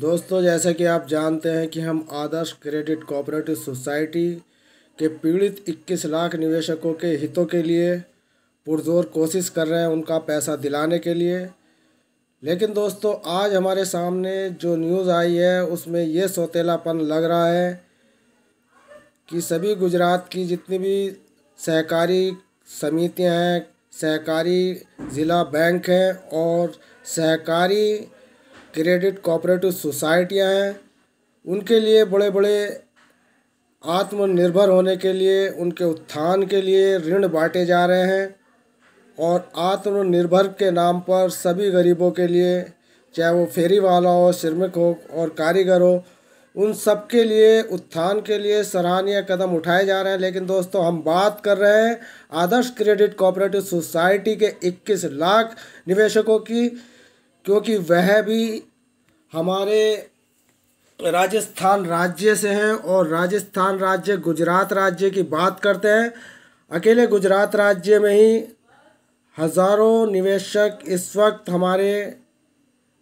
दोस्तों जैसा कि आप जानते हैं कि हम आदर्श क्रेडिट कोऑपरेटिव सोसाइटी के पीड़ित 21 लाख निवेशकों के हितों के लिए पुरजोर कोशिश कर रहे हैं उनका पैसा दिलाने के लिए लेकिन दोस्तों आज हमारे सामने जो न्यूज़ आई है उसमें ये सौतेलापन लग रहा है कि सभी गुजरात की जितनी भी सहकारी समितियां हैं सहकारी ज़िला बैंक हैं और सहकारी क्रेडिट कोऑपरेटिव सोसाइटियाँ हैं उनके लिए बड़े बड़े आत्मनिर्भर होने के लिए उनके उत्थान के लिए ऋण बांटे जा रहे हैं और आत्मनिर्भर के नाम पर सभी गरीबों के लिए चाहे वो फेरी वाला हो श्रमिक हो और कारीगर हो उन सब के लिए उत्थान के लिए सराहनीय कदम उठाए जा रहे हैं लेकिन दोस्तों हम बात कर रहे हैं आदर्श क्रेडिट कोऑपरेटिव सोसाइटी के 21 लाख निवेशकों की क्योंकि वह भी हमारे राजस्थान राज्य से हैं और राजस्थान राज्य गुजरात राज्य की बात करते हैं अकेले गुजरात राज्य में ही हज़ारों निवेशक इस वक्त हमारे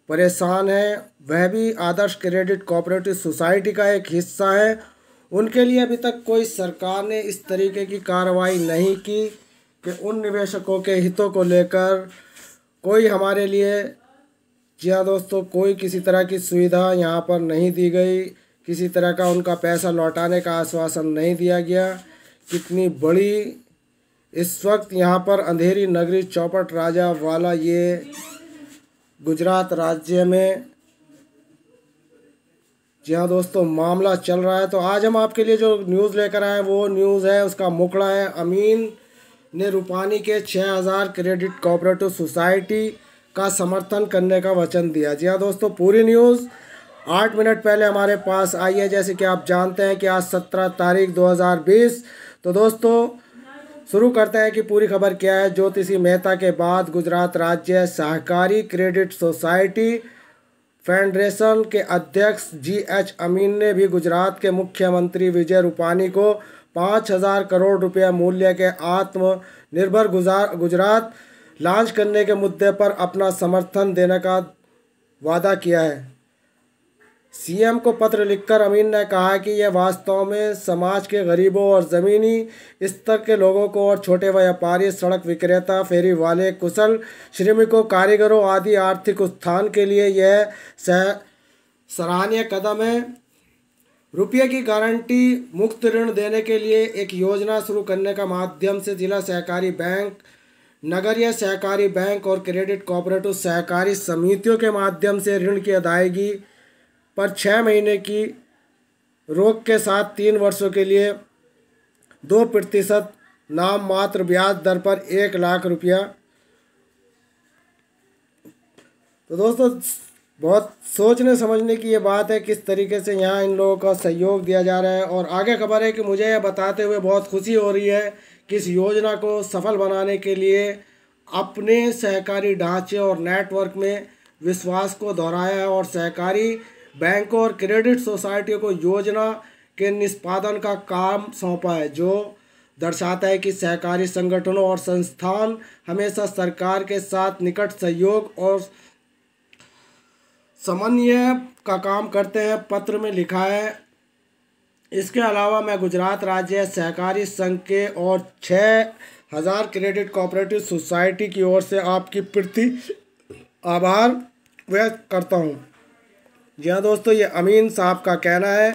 परेशान हैं वह भी आदर्श क्रेडिट कोऑपरेटिव सोसाइटी का एक हिस्सा है उनके लिए अभी तक कोई सरकार ने इस तरीके की कार्रवाई नहीं की कि उन निवेशकों के हितों को लेकर कोई हमारे लिए जी हाँ दोस्तों कोई किसी तरह की सुविधा यहाँ पर नहीं दी गई किसी तरह का उनका पैसा लौटाने का आश्वासन नहीं दिया गया कितनी बड़ी इस वक्त यहाँ पर अंधेरी नगरी चौपट राजा वाला ये गुजरात राज्य में जी हाँ दोस्तों मामला चल रहा है तो आज हम आपके लिए जो न्यूज़ लेकर आए वो न्यूज़ है उसका मुखड़ा है अमीन ने रूपानी के छः हज़ार क्रेडिट कोऑपरेटिव सोसाइटी का समर्थन करने का वचन दिया जी हाँ दोस्तों पूरी न्यूज़ आठ मिनट पहले हमारे पास आई है जैसे कि आप जानते हैं कि आज सत्रह तारीख 2020 तो दोस्तों शुरू करते हैं कि पूरी खबर क्या है ज्योतिषी मेहता के बाद गुजरात राज्य सहकारी क्रेडिट सोसाइटी फेडरेशन के अध्यक्ष जी एच अमीन ने भी गुजरात के मुख्यमंत्री विजय रूपानी को पाँच हज़ार करोड़ रुपये मूल्य के आत्मनिर्भर गुजरात लॉन्च करने के मुद्दे पर अपना समर्थन देने का वादा किया है सीएम को पत्र लिखकर अमीन ने कहा कि यह वास्तव में समाज के गरीबों और ज़मीनी स्तर के लोगों को और छोटे व्यापारी सड़क विक्रेता फेरी वाले कुशल श्रमिकों कारीगरों आदि आर्थिक उत्थान के लिए यह सराहनीय कदम है रुपये की गारंटी मुक्त ऋण देने के लिए एक योजना शुरू करने का माध्यम से जिला सहकारी बैंक नगरीय सहकारी बैंक और क्रेडिट कोऑपरेटिव सहकारी समितियों के माध्यम से ऋण की अदायगी पर छः महीने की रोक के साथ तीन वर्षों के लिए दो प्रतिशत नाम मात्र ब्याज दर पर एक लाख रुपया तो दोस्तों बहुत सोचने समझने की ये बात है किस तरीके से यहाँ इन लोगों का सहयोग दिया जा रहा है और आगे खबर है कि मुझे यह बताते हुए बहुत खुशी हो रही है कि इस योजना को सफल बनाने के लिए अपने सहकारी ढांचे और नेटवर्क में विश्वास को दोहराया है और सहकारी बैंकों और क्रेडिट सोसाइटियों को योजना के निष्पादन का काम सौंपा है जो दर्शाता है कि सहकारी संगठनों और संस्थान हमेशा सरकार के साथ निकट सहयोग और समन्वय का काम करते हैं पत्र में लिखा है इसके अलावा मैं गुजरात राज्य सहकारी संघ के और छः हज़ार क्रेडिट कोऑपरेटिव सोसाइटी की ओर से आपकी प्रति आभार व्यक्त करता हूँ जी हाँ दोस्तों ये अमीन साहब का कहना है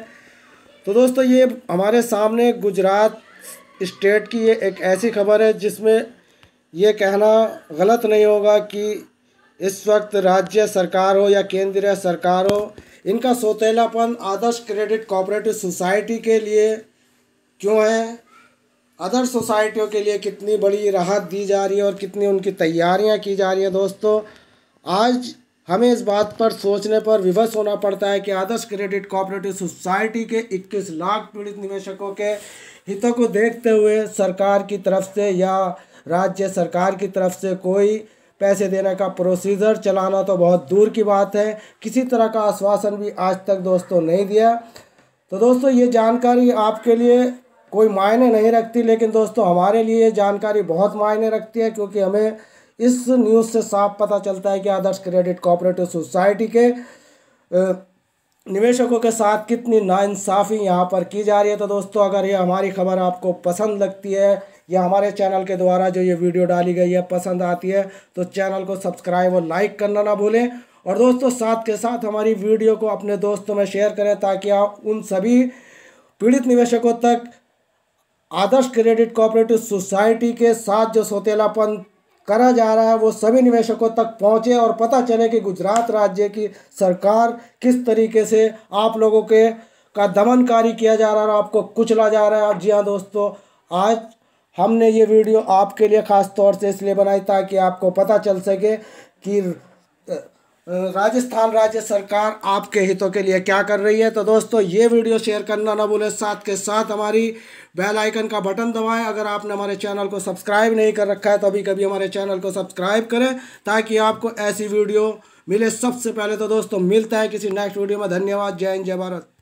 तो दोस्तों ये हमारे सामने गुजरात स्टेट की ये एक ऐसी खबर है जिसमें ये कहना गलत नहीं होगा कि इस वक्त राज्य सरकार हो या केंद्रीय सरकार हो इनका सौतेलापन आदर्श क्रेडिट कोऑपरेटिव सोसाइटी के लिए क्यों है अदर सोसाइटियों के लिए कितनी बड़ी राहत दी जा रही है और कितनी उनकी तैयारियां की जा रही है दोस्तों आज हमें इस बात पर सोचने पर विवश होना पड़ता है कि आदर्श क्रेडिट कोऑपरेटिव सोसाइटी के 21 लाख पीड़ित निवेशकों के हितों को देखते हुए सरकार की तरफ से या राज्य सरकार की तरफ से कोई पैसे देने का प्रोसीजर चलाना तो बहुत दूर की बात है किसी तरह का आश्वासन भी आज तक दोस्तों नहीं दिया तो दोस्तों ये जानकारी आपके लिए कोई मायने नहीं रखती लेकिन दोस्तों हमारे लिए ये जानकारी बहुत मायने रखती है क्योंकि हमें इस न्यूज़ से साफ पता चलता है कि आदर्श क्रेडिट कोऑपरेटिव सोसाइटी के निवेशकों के साथ कितनी नाइंसाफ़ी यहाँ पर की जा रही है तो दोस्तों अगर ये हमारी खबर आपको पसंद लगती है या हमारे चैनल के द्वारा जो ये वीडियो डाली गई है पसंद आती है तो चैनल को सब्सक्राइब और लाइक करना ना भूलें और दोस्तों साथ के साथ हमारी वीडियो को अपने दोस्तों में शेयर करें ताकि आप उन सभी पीड़ित निवेशकों तक आदर्श क्रेडिट कोऑपरेटिव सोसाइटी के साथ जो सौतेलापन करा जा रहा है वो सभी निवेशकों तक पहुंचे और पता चले कि गुजरात राज्य की सरकार किस तरीके से आप लोगों के का दमनकारी किया जा रहा है और आपको कुचला जा रहा है जी हाँ दोस्तों आज हमने ये वीडियो आपके लिए ख़ास तौर से इसलिए बनाई ताकि आपको पता चल सके कि राजस्थान राज्य सरकार आपके हितों के लिए क्या कर रही है तो दोस्तों ये वीडियो शेयर करना ना भूलें साथ के साथ हमारी बेल आइकन का बटन दबाएं अगर आपने हमारे चैनल को सब्सक्राइब नहीं कर रखा है तो अभी कभी हमारे चैनल को सब्सक्राइब करें ताकि आपको ऐसी वीडियो मिले सबसे पहले तो दोस्तों मिलता है किसी नेक्स्ट वीडियो में धन्यवाद जय हिंद जय भारत